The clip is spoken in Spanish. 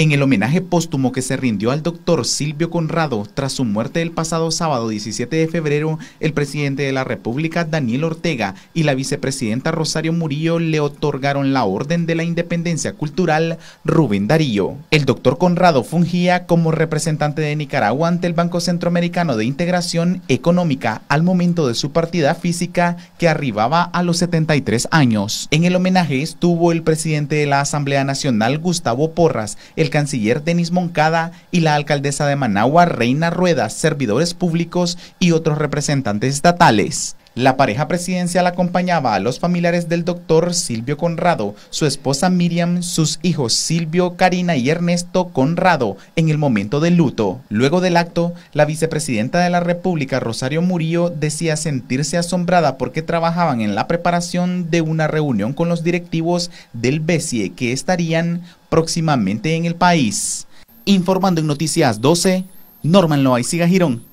En el homenaje póstumo que se rindió al doctor Silvio Conrado tras su muerte el pasado sábado 17 de febrero, el presidente de la República Daniel Ortega y la vicepresidenta Rosario Murillo le otorgaron la Orden de la Independencia Cultural Rubén Darío. El doctor Conrado fungía como representante de Nicaragua ante el Banco Centroamericano de Integración Económica al momento de su partida física que arribaba a los 73 años. En el homenaje estuvo el presidente de la Asamblea Nacional Gustavo Porras, el canciller Denis Moncada y la alcaldesa de Managua, Reina Rueda, servidores públicos y otros representantes estatales. La pareja presidencial acompañaba a los familiares del doctor Silvio Conrado, su esposa Miriam, sus hijos Silvio, Karina y Ernesto Conrado en el momento del luto. Luego del acto, la vicepresidenta de la República, Rosario Murillo, decía sentirse asombrada porque trabajaban en la preparación de una reunión con los directivos del BESIE que estarían próximamente en el país. Informando en Noticias 12, Norman Loaiziga Girón.